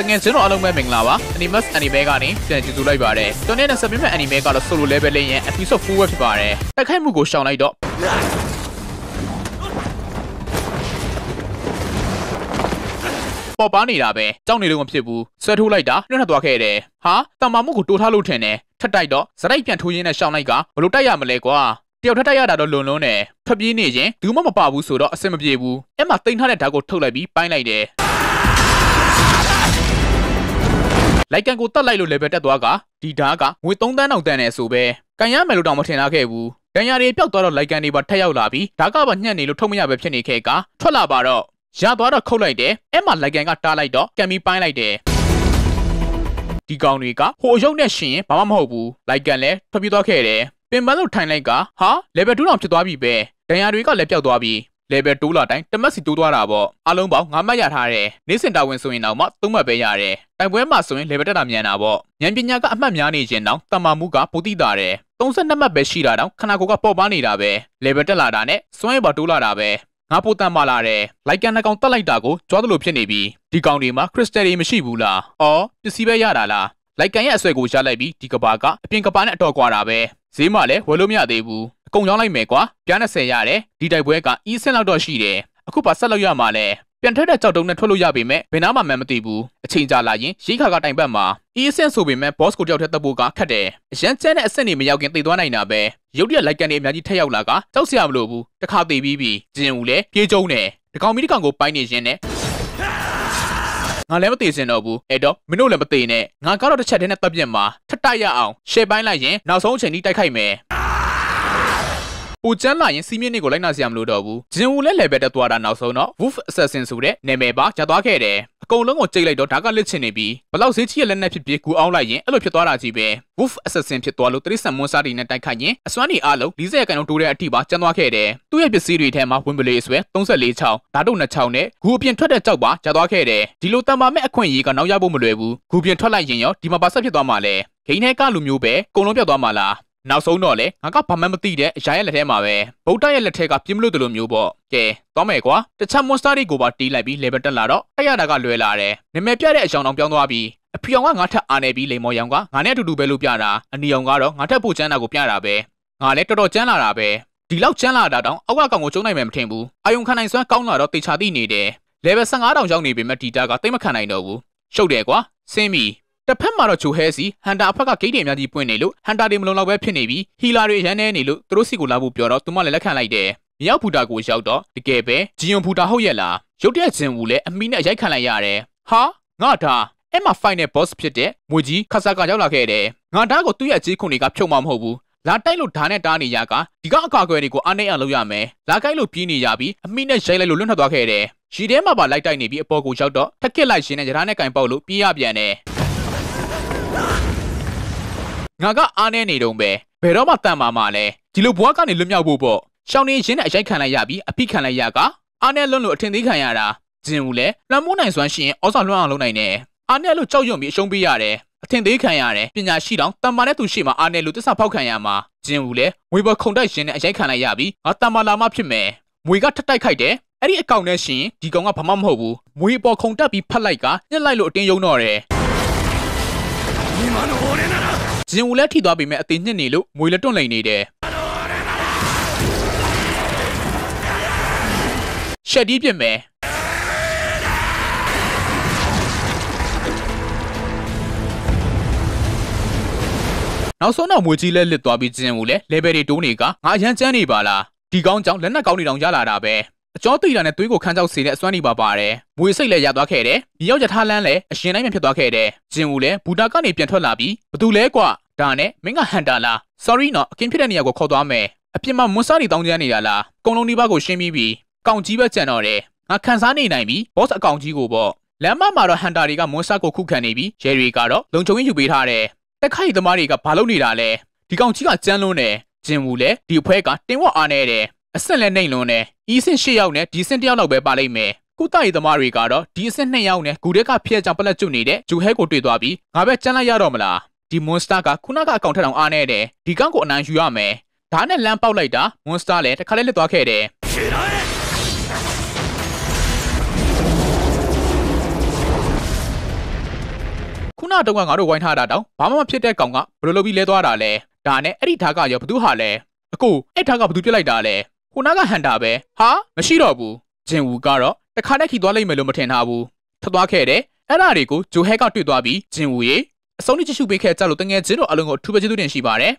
တကယ်ကျွန်တော်အားလုံးပဲမင်္ဂလာပါ Animus Anime ကနေပြန်ကြည့်စုလိုက်ပါတယ်။ကျွန်တော်နဲ့ Supplement Anime ကတော့ solo level လေးရဲ့ episode 4ပဲဖြစ်ပါတယ်။တိုက်ခိုက်မှုကိုရှောင်လိုက်တော့ပေါ်ပါနေတာပဲကြောက်နေလို့မဖြစ်ဘူးဆွဲထိုးလိုက်တာနှုတ်ထသွားခဲ့တယ်ဟာတမ္မာမှုကိုတိုးထားလို့ထင်တယ်ထက်တိုက်တော့စရိုက်ပြန်ထိုးရင်းနဲ့ရှောင်လိုက်ကဘလို့တိုက်ရမလဲကွာတယောက်ထက်တိုက်ရတာတော့လွန်လွန်းတယ်ထွက်ပြေးနေရင်ဘူးမမပါဘူးဆိုတော့အဆင်မပြေဘူးအဲ့မှာတင်ထားတဲ့ဓာတ်ကိုထုတ်လိုက်ပြီးပိုင်းလိုက်တယ်လိုက်ကန်ကိုတတ်လိုက်လို့လည်းပဲတက်သွားကဒီဓာကငွေ3တန်းအောင်တန်းနေဆိုပဲကန်ရမယ်လို့တောင်မထင်လာခဲ့ဘူးဒဏ်ရာတွေပျောက်သွားတော့လိုက်ကန်တွေပါထက်ရောက်လာပြီးဓာကပါညှက်နေလို့ထုတ်မရပဲဖြစ်နေခဲ့ကထွက်လာပါတော့ရသွားတော့ခုတ်လိုက်တယ်အဲ့မှာလိုက်ကန်ကတားလိုက်တော့ကန်ပြီးပိုင်းလိုက်တယ်ဒီကောင်တွေကဟိုအယုတ်နဲ့ရှင်ဘာမှမဟုတ်ဘူးလိုက်ကန်လည်းထွက်ပြေးသွားခဲ့တယ်ပင်ပန်းလို့ထိုင်လိုက်ကဟာ level 2တောင်ဖြစ်သွားပြီပဲဒဏ်ရာတွေကလည်းပျောက်သွားပြီ level တိုးလာတိုင်းတမက်စီတိုးသွားတာပေါ့အလုံးပေါင်း9မှတ်ရထားတယ်နေ့စဉ်တာဝန်ဆိုရင်တော့မှ3မှတ်ပဲရတယ်တိုင်ပွဲမှာဆိုရင် level တက်တာမြန်တာပေါ့ဉာဏ်ပညာကအမှတ်များနေခြင်းတောင်တမာမှုကပိုတိတာတယ်32မှတ်ပဲရှိတာတောင်ခနာကိုကပေါက်ပါနေတာပဲ level တက်လာတာနဲ့စွန့်ရပါတိုးလာတာပဲငါပိုတန်ပါလာတယ်လိုက်ကန်နှကောင်တက်လိုက်တာကိုကြွားသလိုဖြစ်နေပြီဒီကောင်တွေမှာ crystal တွေမရှိဘူးလားအော်ပစ္စည်းပဲရတာလားလိုက်ကန်ရဲ့အဆွဲကိုရလိုက်ပြီးဒီကဘာကအပြင်ကဘာနဲ့အတော်ကွာတာပဲဈေးမှလည်းဝယ်လို့မရသေးဘူးအကုန်ရောင်းလိုက်မယ်ကွာပြား20ရတယ်ဒီတိုက်ပွဲကအီးဆင်းလောက်တော့ရှိတယ်အခုပါဆက်လောက်ရမှာလဲပြန်ထက်တဲ့ကြောက်တုံးနဲ့ထွက်လို့ရပေမဲ့ဘယ်နာမှမမသိဘူးအချိန်ကြာလာရင်ရိခါကတိုင်ပတ်မှာအီးဆင်းဆိုပေမဲ့ boss ကိုတယောက်ထက်တက်ဖို့ကခက်တယ်အရန်ကျန်းတဲ့အဆင့်နေမရောက်ခင်တိတ်သွားနိုင်တာပဲရုတ်တရက်လိုက်ကန်နေအများကြီးထက်ရောက်လာကကြောက်စရာမလိုဘူးတခါသိပြီးပြီးဂျင်ဦးလည်းပြေးကျုံတယ်တကောင်မီတကောင်ကိုပိုင်းနေရင်နဲ့ငါလည်းမသိစင်တော့ဘူးအဲ့တော့မင်းတို့လည်းမသိနဲ့ငါကတော့တစ်ချက်တည်းနဲ့တပ်ပြက်မှာထတိုက်ရအောင်ရှယ်ပိုင်းလိုက်ရင်နောက်ဆုံးအချိန်ထိတိုက်ခိုက်မယ်ပိုကျမ်းလာရင်စီးမြင့်တွေကိုလိုက်နာစရာမလိုတော့ဘူးဂျင်ဝူလည်းလေဘယ်တက်သွားတာနောက်ဆုံးတော့ Wolf Assassin ဆိုတဲ့နာမည်ပါရသွားခဲ့တယ်အကုန်လုံးကိုကြိတ်လိုက်တော့ဒါကလက်ချင်နေပြီးဘလောက်ဈေးကြီးရလက်နဲ့ဖြစ်ဖြစ်ကူအောင်လိုက်ရင်အဲ့လိုဖြစ်သွားတာကြီးပဲ Wolf Assassin ဖြစ်သွားလို့တရိစံမွန်းစားတွေနဲ့တိုက်ခိုက်ရင်အစွမ်းတွေအားလုံး40ရာခိုင်နှုန်းတိုးတဲ့အထိပါကျန်သွားခဲ့တယ်သူ့ရဲ့ပစ္စည်းတွေထဲမှာဝင်းပလေးဆွဲ34ချောင်းဓာတု2ချောင်းနဲ့ဂူအပြင်ထွက်တဲ့ကြောက်ပါကျသွားခဲ့တယ်ဒီလိုတံပါမဲ့အခွင့်အရေးကနောက်ရဖို့မလွယ်ဘူးဂူပြင်ထွက်လိုက်ရင်ရောဒီမှာပါဆက်ဖြစ်သွားမှာလဲဂိမ်းထဲကလူမျိုးပဲအကုန်လုံးပြတ်သွားမှာလားနောက်ဆုံးတော့လေငါကဘာမှမသိတဲ့အရာရဲ့လက်ထဲမှာပဲဗုဒ္ဓရဲ့လက်ထဲကပြင်းမလို့တလို့မျိုးပေါ့ကဲသွားမယ်ကွာတခြား monster တွေကိုပါတီးလိုက်ပြီး level တက်လာတော့အဲ့ရတာကလွယ်လာတယ်နာမည်ပြတဲ့အကြောင်းတောင်ပြောင်းသွားပြီးအဖြောင်ကငါထက်အာနေပြီးလိမ်မော်ရောင်ကငါနဲ့အတူတူပဲလို့ပြတာအနီအောင်ကတော့ငါထက်ပိုချမ်းတာကိုပြတာပဲငါလည်းတော်တော်ချမ်းလာတာပဲဒီလောက်ချမ်းလာတာတောင်အောက်ကကောင်ကိုကျုံနိုင်မယ်မထင်ဘူးအာယုံခံနိုင်စွမ်းကောင်းလာတော့တေချာသိနေတယ် level 15000ကျောင်းနေပေမဲ့ဒီတာကတိတ်မခံနိုင်တော့ဘူးရှုပ်တယ်ကွာဆင်းပြီတစ်ဖက်မှာတော့ဂျိုဟဲစီဟန်တာအဖက်ကဂိတ်တွေအများကြီးပွင့်နေလို့ဟန်တာတွေမလုံလောက်ပဲဖြစ်နေပြီးဟီလာတွေရန်နေနေလို့သူတို့စီကိုလာဖို့ပြောတော့သူမလည်းလက်ခံလိုက်တယ်။မြောက်ဘူတာကိုရောက်တော့တကယ်ပဲဂျီယွန်ဘူတာဟုတ်ရဲ့လား။ရုတ်တရက်ဂျင်ဝူလည်းအမီနဲ့ရိုက်ခံလိုက်ရတယ်။ဟာငါဒါအဲ့မှာ final boss ဖြစ်တဲ့မွေကြီးခါဆာကရောက်လာခဲ့တယ်။ငါဒါကိုသူ့ရဲ့ကြေးခွန်တွေကဖြုံမှာမဟုတ်ဘူး။လာတိုက်လို့ဓာနဲ့တားနေရကဒီကအကာအကွယ်တွေကိုအနိုင်အလုပ်ရမယ်။လာကိုက်လို့ပြေးနေရပြီးအမိနဲ့ရိုက်လိုက်လို့လွတ်ထွက်သွားခဲ့တယ်။ရှီထဲမှာပါလိုက်တိုက်နေပြီးအပေါ်ကိုရောက်တော့ထက်ကစ်လိုက်ရှင်နဲ့ရထားနဲ့ကင်ပေါက်လို့ပြေးရပြန်တယ်။ငါကအားနေနေတုံးပဲဘယ်တော့မှတန်ပါမှလဲဒီလိုဘွားကနေလွတ်မြောက်ဖို့ပေါ့ရှောင်းနေရင်းနဲ့အရိုက်ခံလိုက်ရပြီးအဖိခံလိုက်ရကအားနဲ့လွန်းလို့အထင်သေးခံရတာဂျင်ဦးလည်းလမ်းမိုးနိုင်စွမ်းရှိရင်အော်စာလွှမ်းအောင်လုပ်နိုင်တယ်အားနဲ့လို့ကြောက်ရွံ့ပြီးအရှုံးပေးရတယ်အထင်သေးခံရတယ်ပညာရှိတောင်တန်မာတဲ့သူရှိမှအားနဲ့လို့တစ္ဆာဖောက်ခံရမှာဂျင်ဦးလည်းငွေပေါ်ခုန်တိုက်ရင်းနဲ့အရိုက်ခံလိုက်ရပြီးငါတန်မာလာမှဖြစ်မယ်ငွေကထက်တိုက်ခိုက်တယ်အဲ့ဒီအကောင့်နဲ့ရှင်ဒီကောင်ကဘာမှမဟုတ်ဘူးမွေးပေါ်ခုန်တက်ပြီးဖတ်လိုက်ကညှက်လိုက်လို့အတင်းယုံတော့တယ်今の俺ならဂျင်ဦးလည်းထိသွားပြီမဲ့အသေးညစ်နေလို့မွေလက်တွန့်လိန်နေတယ်ရှက်ဒီပြစ်မယ်နောက်ဆုံးတော့မွေကြီးလဲလစ်သွားပြီးဂျင်ကိုလဲ level တွေတိုးနေကငါရမ်းချမ်းနေပါလားဒီကောင်းကြောင့်လက်နက်ကောင်းတွေတောင်ရလာတာပဲအကျော်တိလာနဲ့သွေးကိုခန်းချောက်စေတဲ့အစွမ်းနေပါပါတယ်။မွေစိတ်လည်းရသွားခဲ့တယ်။မြေရောက်ရထားလန်းလည်းအရင်တိုင်းမှဖြစ်သွားခဲ့တယ်။ဂျင်ဦးလည်းဘူတာကနေပြန်ထွက်လာပြီးဘသူလဲကွာဒါနဲ့မင်းကဟန်တာလား sorry နော်အကင်းဖြစ်တဲ့နေရာကိုခေါ်သွားမယ်။အပြင်မှာမွန်းစားတွေတောင်းကျမ်းနေတာလား။ကုံလုံးဒီဘက်ကိုရှင်းပြီးပြီးကောင်ကြီးပဲကြံတော့တယ်။ငါခန်းစားနေနိုင်ပြီ boss အကောင်ကြီးကိုပေါ့။လမ်းမမှာတော့ဟန်တာတွေကမွန်းစားကိုခုခံနေပြီးဂျယ်ရီကတော့လုံချုံရင်ယူပေးထားတယ်။တက်ခိုက်သမားတွေကဘာလုပ်နေတာလဲ။ဒီကောင်ကြီးကကြမ်းလုံးနေဂျင်ဦးလည်းဒီအဖွဲကတင်ဝတ်အားနေတယ်။အဆင့်လည်းနှိမ်လွန်းတယ်။ဤဆင့်၈ယောက်နဲ့ဒီဆင့်၁ယောက်လောက်ပဲပါလိမ့်မယ်။ကုသရေးသမားတွေကတော့ဒီအဆင့်၂ယောက်နဲ့ဂူဒက်ကဖျက်ချောင်ပလက်ကျွနေတဲ့ဂျူဟဲကိုတွေ့သွားပြီးငါပဲကြမ်းလိုက်ရတော့မလား။ဒီ monster ကခုနကအကောင့်ထက်အောင်အားနေတယ်။ဒီကောင်ကိုအနိုင်ယူရမယ်။ဒါနဲ့လမ်းပေါက်လိုက်တာ monster လည်းတစ်ခါလေးလွတ်သွားခဲ့တယ်။ခုနတုန်းကငါတို့ဝိုင်းထားတာတောင်ဘာမှမဖြစ်တဲ့ကောင်ကဘယ်လိုလုပ်ပြီးလဲသွားတာလဲဒါနဲ့အဲ့ဒီဓာကရောဘသူဟာလဲအကိုအဲ့ဓာကဘသူပြစ်လိုက်တာလဲခုနကဟန်တာပဲဟာမရှိတော့ဘူးဂျင်ဝူကတော့တခါတည်းခီသွားလိမ့်မယ်လို့မထင်ထားဘူးထွက်သွားခဲ့တယ်အဲ့ဒါတွေကိုဂျိုဟဲကတွေ့သွားပြီးဂျင်ဝူရေအစုံနဲ့ချစ်ရှုပေးခဲ့ကြလို့တငယ်ချင်းတို့အလုံးကိုအထူးပဲကျေးဇူးတင်ရှိပါတယ်